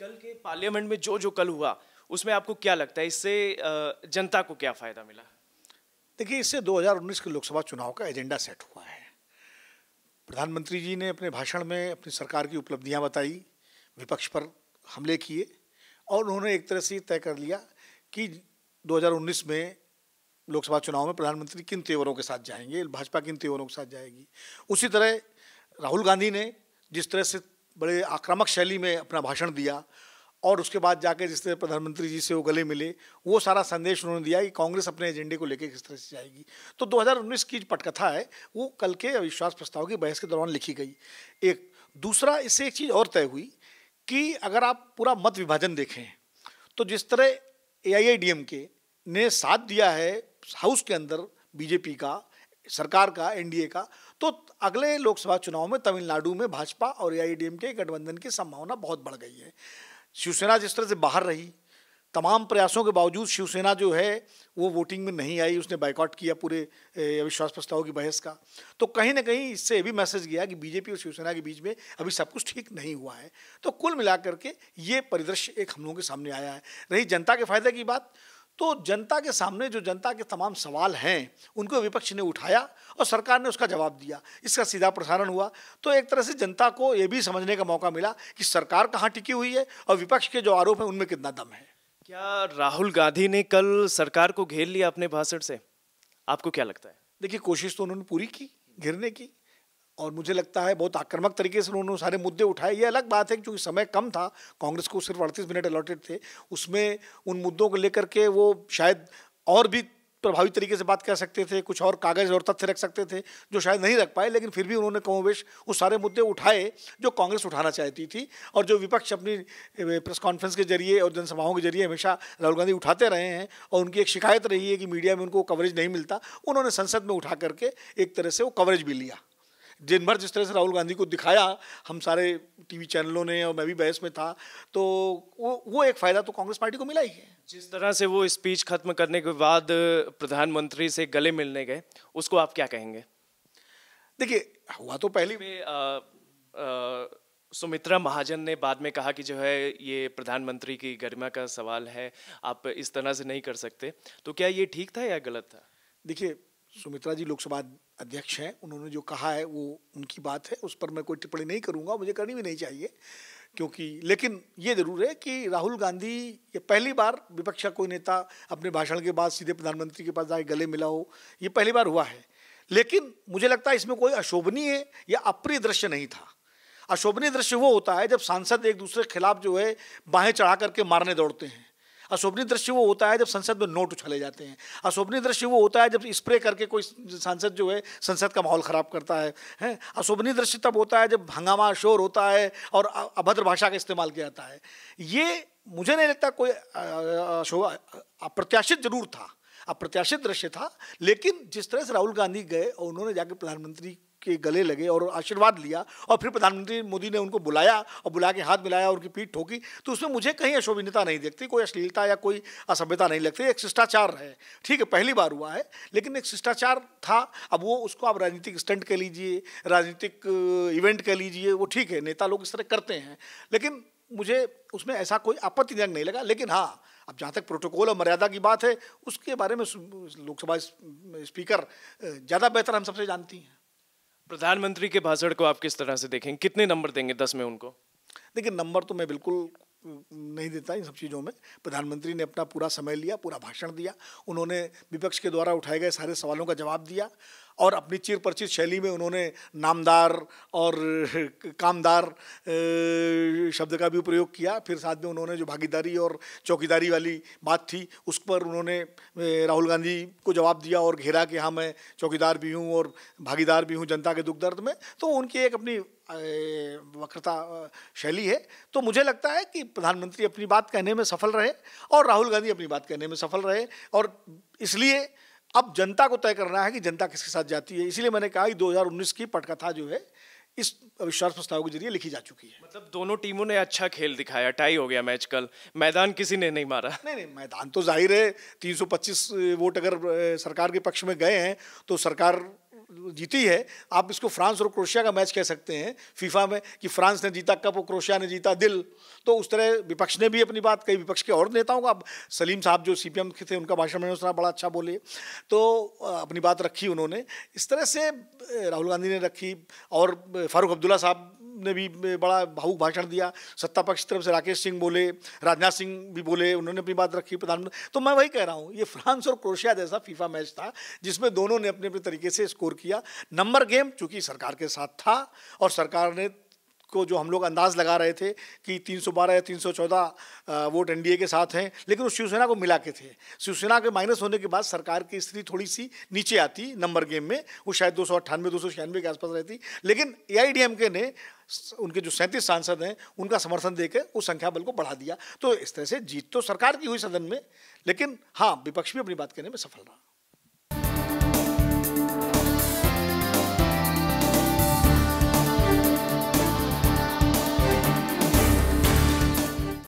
कल के पार्लियामेंट में जो जो कल हुआ उसमें आपको क्या लगता है इससे जनता को क्या फ़ायदा मिला देखिए इससे 2019 के लोकसभा चुनाव का एजेंडा सेट हुआ है प्रधानमंत्री जी ने अपने भाषण में अपनी सरकार की उपलब्धियां बताई विपक्ष पर हमले किए और उन्होंने एक तरह से तय कर लिया कि 2019 में लोकसभा चुनाव में प्रधानमंत्री किन तेवरों के साथ जाएंगे भाजपा किन तेवरों के साथ जाएगी उसी तरह राहुल गांधी ने जिस तरह से बड़े आक्रामक शैली में अपना भाषण दिया और उसके बाद जाके जिस तरह प्रधानमंत्री जी से वो गले मिले वो सारा संदेश उन्होंने दिया कि कांग्रेस अपने एजेंडे को लेकर किस तरह से जाएगी तो 2019 की जो पटकथा है वो कल के अविश्वास प्रस्ताव की बहस के दौरान लिखी गई एक दूसरा इससे एक चीज़ और तय हुई कि अगर आप पूरा मत विभाजन देखें तो जिस तरह ए ने साथ दिया है हाउस के अंदर बीजेपी का सरकार का एनडीए का तो अगले लोकसभा चुनाव में तमिलनाडु में भाजपा और एआईडीएमके गठबंधन की संभावना बहुत बढ़ गई है शिवसेना जिस तरह से बाहर रही तमाम प्रयासों के बावजूद शिवसेना जो है वो वोटिंग में नहीं आई उसने बाइकआउट किया पूरे अविश्वास प्रस्ताव की बहस का तो कहीं ना कहीं इससे भी मैसेज गया कि बीजेपी और शिवसेना के बीच में अभी सब कुछ ठीक नहीं हुआ है तो कुल मिलाकर के ये परिदृश्य एक हम लोगों के सामने आया है रही जनता के फायदे की बात तो जनता के सामने जो जनता के तमाम सवाल हैं उनको विपक्ष ने उठाया और सरकार ने उसका जवाब दिया इसका सीधा प्रसारण हुआ तो एक तरह से जनता को ये भी समझने का मौका मिला कि सरकार कहाँ टिकी हुई है और विपक्ष के जो आरोप हैं उनमें कितना दम है क्या राहुल गांधी ने कल सरकार को घेर लिया अपने भाषण से आपको क्या लगता है देखिए कोशिश तो उन्होंने पूरी की घिरने की और मुझे लगता है बहुत आक्रामक तरीके से उन्होंने सारे मुद्दे उठाए ये अलग बात है क्योंकि समय कम था कांग्रेस को सिर्फ अड़तीस मिनट अलॉटेड थे उसमें उन मुद्दों को लेकर के वो शायद और भी प्रभावी तरीके से बात कर सकते थे कुछ और कागज और तथ्य रख सकते थे जो शायद नहीं रख पाए लेकिन फिर भी उन्होंने कमोवेश उस सारे मुद्दे उठाए जो कांग्रेस उठाना चाहती थी और जो विपक्ष अपनी प्रेस कॉन्फ्रेंस के जरिए और जनसभाओं के जरिए हमेशा राहुल गांधी उठाते रहे हैं और उनकी एक शिकायत रही है कि मीडिया में उनको कवरेज नहीं मिलता उन्होंने संसद में उठा करके एक तरह से वो कवरेज भी लिया दिन भर जिस तरह से राहुल गांधी को दिखाया हम सारे टीवी चैनलों ने और मैं भी बहस में था तो वो वो एक फ़ायदा तो कांग्रेस पार्टी को मिला ही है जिस तरह से वो स्पीच खत्म करने के बाद प्रधानमंत्री से गले मिलने गए उसको आप क्या कहेंगे देखिए हुआ तो पहली भी सुमित्रा महाजन ने बाद में कहा कि जो है ये प्रधानमंत्री की गरिमा का सवाल है आप इस तरह से नहीं कर सकते तो क्या ये ठीक था या गलत था देखिए सुमित्रा जी लोकसभा अध्यक्ष हैं उन्होंने जो कहा है वो उनकी बात है उस पर मैं कोई टिप्पणी नहीं करूँगा मुझे करनी भी नहीं चाहिए क्योंकि लेकिन ये ज़रूर है कि राहुल गांधी ये पहली बार विपक्ष का कोई नेता अपने भाषण के बाद सीधे प्रधानमंत्री के पास जाए गले मिला हो ये पहली बार हुआ है लेकिन मुझे लगता है इसमें कोई अशोभनीय या अप्रिय दृश्य नहीं था अशोभनीय दृश्य वो होता है जब सांसद एक दूसरे के खिलाफ जो है बाहें चढ़ा करके मारने दौड़ते हैं अशोभनीय दृश्य वो होता है जब संसद में नोट उछले जाते हैं अशोभनीय दृश्य वो होता है जब स्प्रे करके कोई सांसद जो है संसद का माहौल ख़राब करता है हैं अशोभनीय दृश्य तब होता है जब हंगामा शोर होता है और अभद्र भाषा का इस्तेमाल किया जाता है ये मुझे नहीं लगता कोई अप्रत्याशित जरूर था अप्रत्याशित दृश्य था लेकिन जिस तरह से राहुल गांधी गए और उन्होंने जाकर प्रधानमंत्री के गले लगे और आशीर्वाद लिया और फिर प्रधानमंत्री मोदी ने उनको बुलाया और बुला के हाथ मिलाया और उनकी पीठ ठोकी तो उसमें मुझे कहीं अशोभनीयता नहीं देखती कोई अश्लीलता या कोई असभ्यता नहीं लगती एक शिष्टाचार है ठीक है पहली बार हुआ है लेकिन एक शिष्टाचार था अब वो उसको आप राजनीतिक स्टंट कह लीजिए राजनीतिक इवेंट कह लीजिए वो ठीक है नेता लोग इस तरह करते हैं लेकिन मुझे उसमें ऐसा कोई आपत्तिजनक नहीं लगा लेकिन हाँ अब जहाँ तक प्रोटोकॉल और मर्यादा की बात है उसके बारे में लोकसभा स्पीकर ज़्यादा बेहतर हम सबसे जानती हैं प्रधानमंत्री के भाषण को आप किस तरह से देखेंगे कितने नंबर देंगे दस में उनको देखिए नंबर तो मैं बिल्कुल नहीं देता इन सब चीज़ों में प्रधानमंत्री ने अपना पूरा समय लिया पूरा भाषण दिया उन्होंने विपक्ष के द्वारा उठाए गए सारे सवालों का जवाब दिया और अपनी चिर परिचित शैली में उन्होंने नामदार और कामदार शब्द का भी प्रयोग किया फिर साथ में उन्होंने जो भागीदारी और चौकीदारी वाली बात थी उस पर उन्होंने राहुल गांधी को जवाब दिया और घेरा कि हाँ मैं चौकीदार भी हूँ और भागीदार भी हूँ जनता के दुख दर्द में तो उनकी एक अपनी वक्रता शैली है तो मुझे लगता है कि प्रधानमंत्री अपनी बात कहने में सफल रहे और राहुल गांधी अपनी बात कहने में सफल रहे और इसलिए अब जनता को तय करना है कि जनता किसके साथ जाती है इसीलिए मैंने कहा कि 2019 की पटकथा जो है इस अविश्वास प्रस्ताव के जरिए लिखी जा चुकी है मतलब दोनों टीमों ने अच्छा खेल दिखाया टाई हो गया मैच कल मैदान किसी ने नहीं मारा नहीं नहीं मैदान तो जाहिर है 325 वोट अगर सरकार के पक्ष में गए हैं तो सरकार जीती है आप इसको फ्रांस और क्रोशिया का मैच कह सकते हैं फीफा में कि फ्रांस ने जीता कप और क्रोशिया ने जीता दिल तो उस तरह विपक्ष ने भी अपनी बात कही विपक्ष के और नेताओं का सलीम साहब जो सी के थे उनका भाषण मैंने सुना बड़ा अच्छा बोले तो अपनी बात रखी उन्होंने इस तरह से राहुल गांधी ने रखी और फारूक अब्दुल्ला साहब ने भी बड़ा भावुक भाषण दिया सत्ता पक्ष की तरफ से राकेश सिंह बोले राजनाथ सिंह भी बोले उन्होंने अपनी बात रखी प्रधानमंत्री तो मैं वही कह रहा हूँ ये फ्रांस और क्रोशिया जैसा फीफा मैच था जिसमें दोनों ने अपने अपने तरीके से स्कोर किया नंबर गेम चूंकि सरकार के साथ था और सरकार ने को जो हम लोग अंदाज लगा रहे थे कि 312 या 314 वोट एनडीए के साथ हैं लेकिन उस शिवसेना को मिला के थे शिवसेना के माइनस होने के बाद सरकार की स्थिति थोड़ी सी नीचे आती नंबर गेम में वो शायद दो सौ अट्ठानवे दो सौ छियानवे के आसपास रहती लेकिन ए ने उनके जो सैंतीस सांसद हैं उनका समर्थन देकर उस संख्या बल को बढ़ा दिया तो इस तरह से जीत तो सरकार की हुई सदन में लेकिन हाँ विपक्ष भी अपनी बात करने में सफल रहा